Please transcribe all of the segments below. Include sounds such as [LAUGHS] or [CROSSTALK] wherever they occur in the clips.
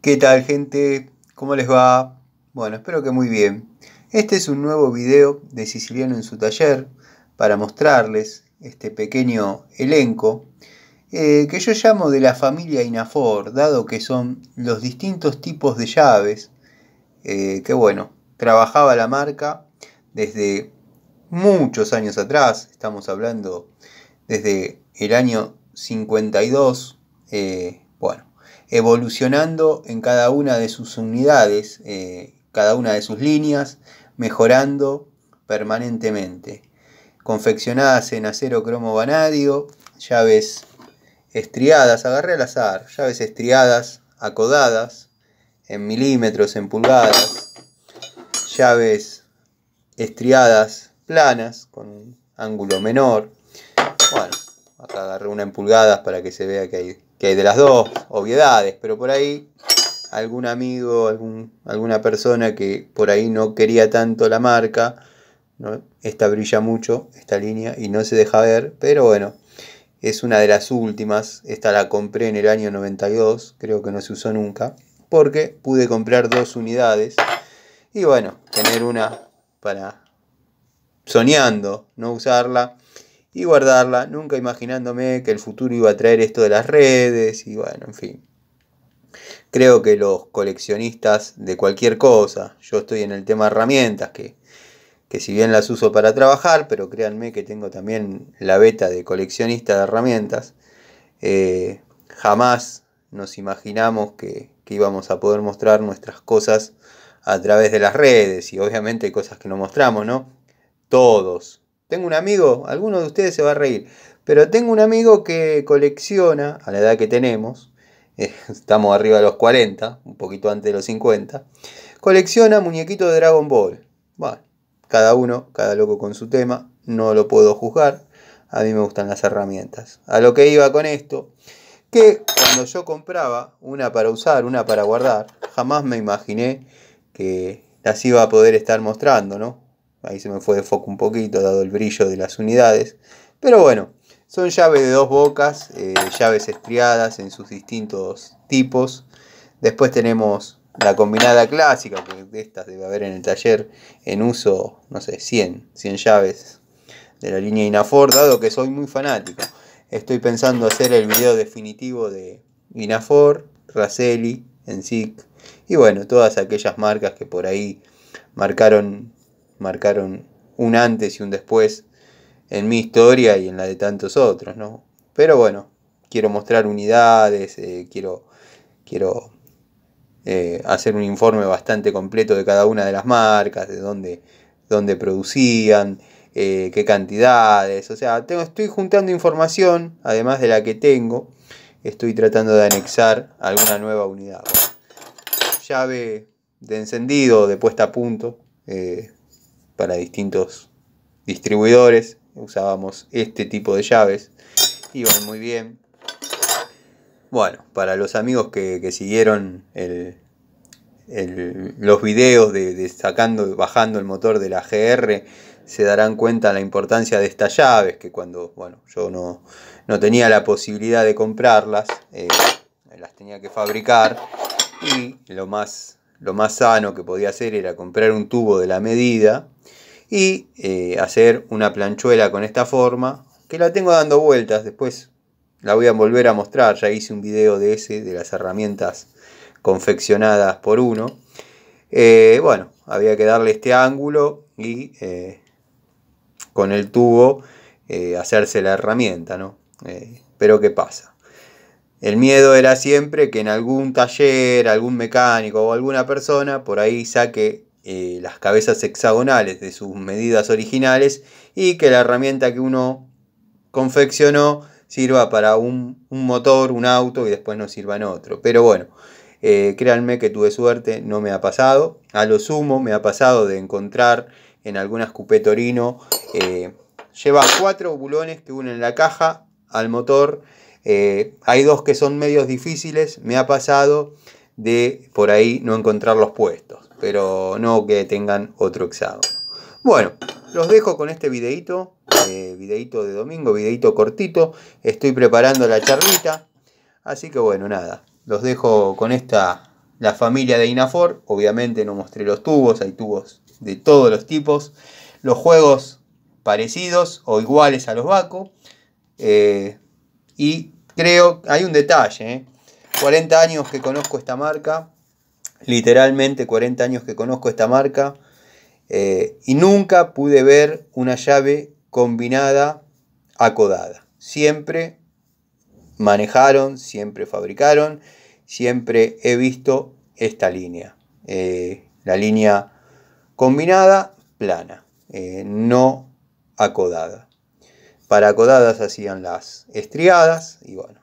¿Qué tal gente? ¿Cómo les va? Bueno, espero que muy bien. Este es un nuevo video de Siciliano en su taller para mostrarles este pequeño elenco eh, que yo llamo de la familia Inafor, dado que son los distintos tipos de llaves eh, que, bueno, trabajaba la marca desde muchos años atrás, estamos hablando desde el año 52, eh, bueno, evolucionando en cada una de sus unidades, eh, cada una de sus líneas, mejorando permanentemente. Confeccionadas en acero cromo vanadio, llaves estriadas, agarré al azar, llaves estriadas, acodadas, en milímetros, en pulgadas, llaves estriadas planas, con un ángulo menor. Acá agarré una en pulgadas para que se vea que hay, que de las dos obviedades, pero por ahí algún amigo, alguna persona que por ahí no quería tanto la marca, esta brilla mucho, esta línea, y no se deja ver, pero bueno, es una de las últimas, esta la compré en el año 92, creo que no se usó nunca, porque pude comprar dos unidades, y bueno, tener una para soñando, no usarla, y guardarla, nunca imaginándome que el futuro iba a traer esto de las redes y bueno, en fin. Creo que los coleccionistas de cualquier cosa, yo estoy en el tema herramientas, que, si bien las uso para trabajar, pero créanme que tengo también la beta de coleccionista de herramientas, eh, jamás nos imaginamos que, que íbamos a poder mostrar nuestras cosas a través de las redes y obviamente hay cosas que no mostramos, ¿no? Todos tengo un amigo, alguno de ustedes se va a reír, pero tengo un amigo que colecciona, a la edad que tenemos, [LAUGHS] estamos arriba de los 40, un poquito antes de los 50, colecciona muñequitos de Dragon Ball. Bueno, cada uno, cada loco con su tema, no lo puedo juzgar, a mí me gustan las herramientas. A lo que iba con esto, que cuando yo compraba una para usar, una para guardar, jamás me imaginé que las iba a poder estar mostrando, ¿no? Ahí se me fue de foco un poquito, dado el brillo de las unidades. Pero bueno, son llaves de dos bocas, eh, llaves estriadas en sus distintos tipos. Después tenemos la combinada clásica, que de estas debe haber en el taller en uso, no sé, 100, 100 llaves de la línea Inafor, dado que soy muy fanático. Estoy pensando hacer el video definitivo de Inafor, Racelli, Enzik y bueno, todas aquellas marcas que por ahí marcaron marcaron un antes y un después en mi historia y en la de tantos otros, Pero bueno, quiero mostrar unidades, eh, quiero, quiero eh, hacer un informe bastante completo de cada una de las marcas, de dónde, dónde producían, eh, qué cantidades, o sea, tengo, estoy juntando información, además de la que tengo, estoy tratando de anexar alguna nueva unidad. Llave de encendido, de puesta a punto, para distintos distribuidores. Usábamos este tipo de llaves. Iban muy bien. Bueno, para los amigos que, siguieron los videos de, sacando, bajando el motor de la GR, se darán cuenta la importancia de estas llaves, que cuando bueno, yo no, no tenía la posibilidad de comprarlas, eh, las tenía que fabricar y lo más, lo más sano que podía hacer era comprar un tubo de la medida y eh, hacer una planchuela con esta forma que la tengo dando vueltas después la voy a volver a mostrar ya hice un video de ese de las herramientas confeccionadas por uno eh, bueno había que darle este ángulo y eh, con el tubo hacerse la herramienta no pero qué pasa el miedo era siempre que en algún taller, algún mecánico o alguna persona por ahí saque eh, las cabezas hexagonales de sus medidas originales y que la herramienta que uno confeccionó sirva para un, motor, un auto y después no sirva en otro. Pero bueno, eh, créanme que tuve suerte, no me ha pasado. A lo sumo me ha pasado de encontrar en alguna escupetorino Torino. Eh, lleva cuatro bulones que unen la caja al motor. hay dos que son medios difíciles. Me ha pasado de por ahí no encontrar los puestos pero no que tengan otro hexágono. Bueno, los dejo con este videito, eh, videito de domingo, videito cortito. Estoy preparando la charlita, así que bueno, nada, los dejo con esta, la familia de Inafor. Obviamente no mostré los tubos, hay tubos de todos los tipos. Los juegos parecidos o iguales a los Baco. Eh, y creo, hay un detalle, 40 eh. años que conozco esta marca, literalmente 40 años que conozco esta marca eh, y nunca pude ver una llave combinada acodada. Siempre manejaron, siempre fabricaron, siempre he visto esta línea, eh, la línea combinada plana, eh, no acodada. Para acodadas hacían las estriadas y bueno,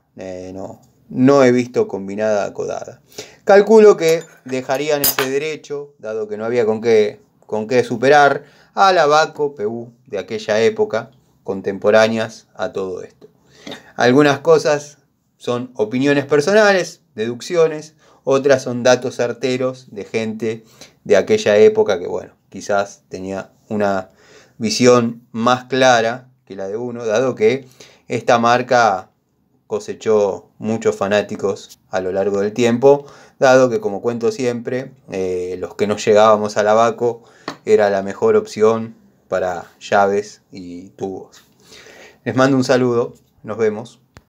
no, no he visto combinada a codada. Calculo que dejarían ese derecho, dado que no había con qué, con qué superar, Baco PU de aquella época, contemporáneas a todo esto. Algunas cosas son opiniones personales, deducciones, otras son datos certeros de gente de aquella época que, bueno, quizás tenía una visión más clara que la de uno, dado que esta marca cosechó muchos fanáticos a lo largo del tiempo, dado que como cuento siempre, eh, los que no llegábamos al abaco era la mejor opción para llaves y tubos. Les mando un saludo, nos vemos.